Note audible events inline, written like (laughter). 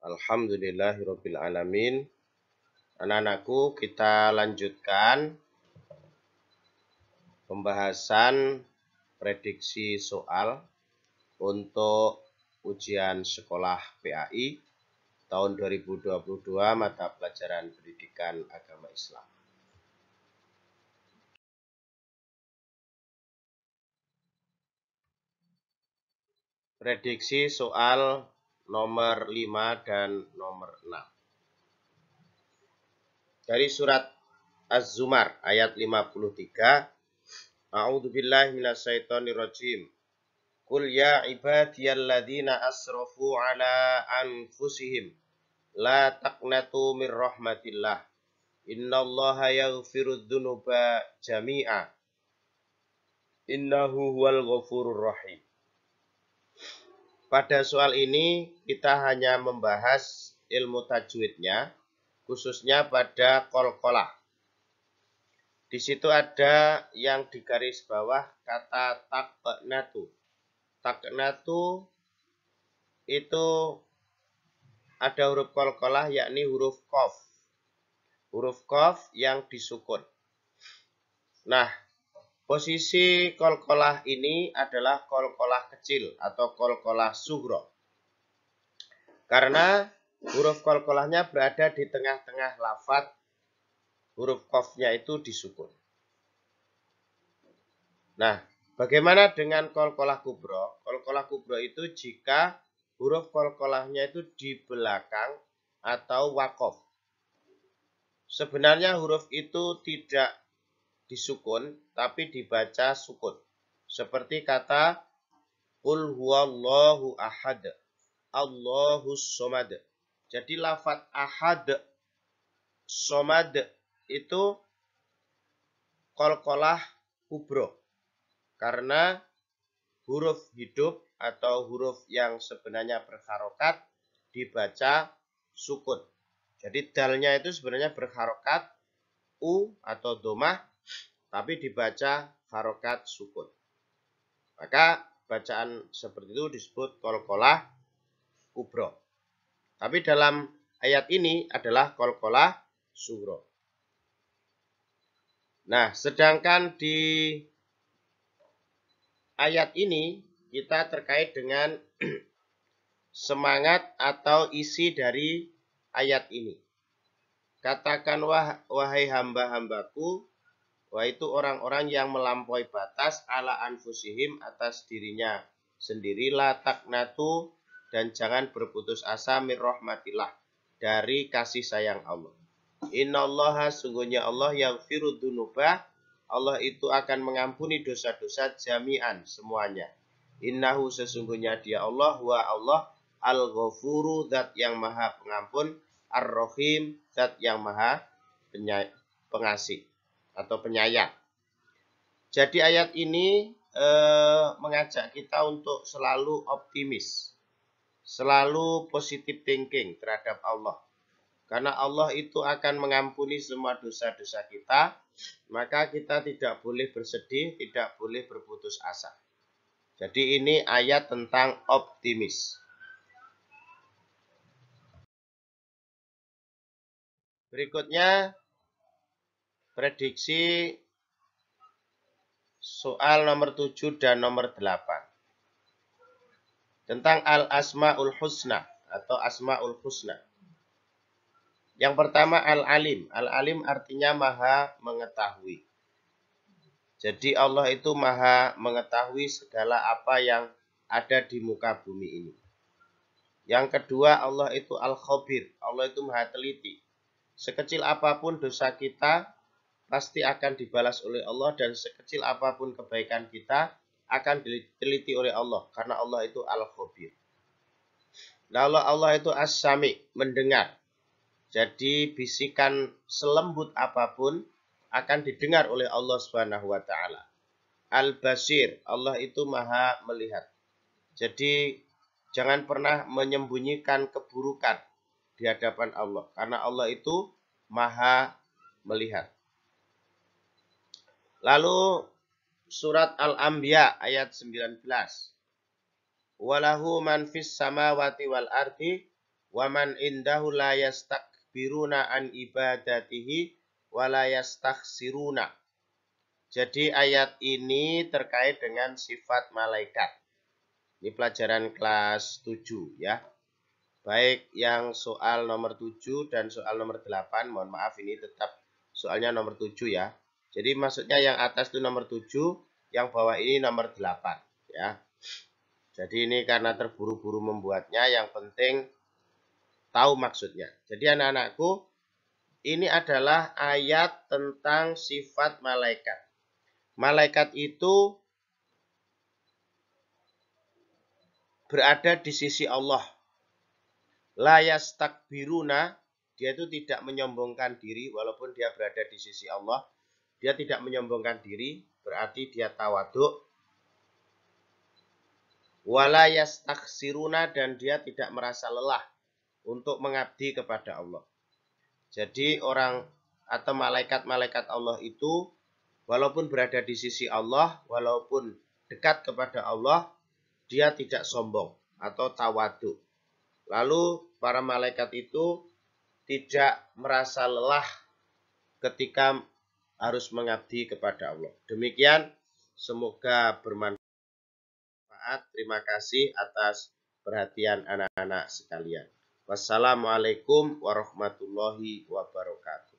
Alhamdulillahirabbil Anak-anakku, kita lanjutkan pembahasan prediksi soal untuk ujian sekolah PAI tahun 2022 mata pelajaran pendidikan agama Islam. Prediksi soal nomor 5 dan nomor 6. Dari surat Az-Zumar ayat 53. A'udzu billahi minasyaitonir rajim. Qul ya ibadiyalladzina asrafu ala anfusihim la taqnatu min rahmatillah. Innallaha yaghfiru dzunuba jami'a. Innahu huwal ghafurur rahim. Pada soal ini kita hanya membahas ilmu tajwidnya, khususnya pada kolkolah. Di situ ada yang di garis bawah kata taknatu. Taknatu itu ada huruf kolkolah yakni huruf kof. Huruf kof yang disukun. Nah, Posisi kolkolah ini adalah kolkolah kecil atau kolkolah suhro. Karena huruf kolkolahnya berada di tengah-tengah lafat huruf kofnya itu disukun. Nah, bagaimana dengan kolkolah kubro? Kolkolah kubro itu jika huruf kolkolahnya itu di belakang atau wakof. Sebenarnya huruf itu tidak disukun tapi dibaca sukun. Seperti kata Qul huwallahu ahad. Allahu somad. Jadi lafat ahad somad itu kolkolah kubro. Karena huruf hidup atau huruf yang sebenarnya berharokat dibaca sukun. Jadi dalnya itu sebenarnya berharokat u atau domah tapi dibaca harokat sukun. Maka bacaan seperti itu disebut kolkolah kubro. Tapi dalam ayat ini adalah kolkolah suro. Nah, sedangkan di ayat ini kita terkait dengan (clears throat) semangat atau isi dari ayat ini. Katakan wah, wahai hamba-hambaku, Waitu orang-orang yang melampaui batas ala anfusihim atas dirinya sendirilah taknatu dan jangan berputus asa min dari kasih sayang Allah. Innallaha sungguhnya Allah yang firudunubah. Allah itu akan mengampuni dosa-dosa jami'an semuanya. Innahu sesungguhnya dia Allah wa Allah al-ghafuru zat yang maha pengampun ar-rahim zat yang maha pengasih atau penyayang. Jadi ayat ini eh, mengajak kita untuk selalu optimis, selalu positif thinking terhadap Allah. Karena Allah itu akan mengampuni semua dosa-dosa kita, maka kita tidak boleh bersedih, tidak boleh berputus asa. Jadi ini ayat tentang optimis. Berikutnya prediksi soal nomor 7 dan nomor 8 tentang al-asmaul husna atau asmaul husna. Yang pertama al-alim. Al-alim artinya maha mengetahui. Jadi Allah itu maha mengetahui segala apa yang ada di muka bumi ini. Yang kedua Allah itu al khobir Allah itu maha teliti. Sekecil apapun dosa kita, pasti akan dibalas oleh Allah dan sekecil apapun kebaikan kita akan diteliti oleh Allah karena Allah itu Al-Khabir. Lalu Allah itu As-Sami, mendengar. Jadi bisikan selembut apapun akan didengar oleh Allah Subhanahu wa taala. Al-Basir, Allah itu Maha melihat. Jadi jangan pernah menyembunyikan keburukan di hadapan Allah karena Allah itu Maha melihat. Lalu surat Al-Anbiya ayat 19. Walahu man fis samawati wal ardi wa man indahu la yastakbiruna an ibadatihi wa la yastakhsiruna. Jadi ayat ini terkait dengan sifat malaikat. Ini pelajaran kelas 7 ya. Baik yang soal nomor 7 dan soal nomor 8, mohon maaf ini tetap soalnya nomor 7 ya. Jadi maksudnya yang atas itu nomor 7, yang bawah ini nomor 8 ya. Jadi ini karena terburu-buru membuatnya, yang penting tahu maksudnya. Jadi anak-anakku, ini adalah ayat tentang sifat malaikat. Malaikat itu berada di sisi Allah. Layas takbiruna, dia itu tidak menyombongkan diri walaupun dia berada di sisi Allah dia tidak menyombongkan diri, berarti dia tawaduk. Walayas taksiruna dan dia tidak merasa lelah untuk mengabdi kepada Allah. Jadi orang atau malaikat-malaikat Allah itu walaupun berada di sisi Allah, walaupun dekat kepada Allah, dia tidak sombong atau tawaduk. Lalu para malaikat itu tidak merasa lelah ketika harus mengabdi kepada Allah. Demikian, semoga bermanfaat. Terima kasih atas perhatian anak-anak sekalian. Wassalamualaikum warahmatullahi wabarakatuh.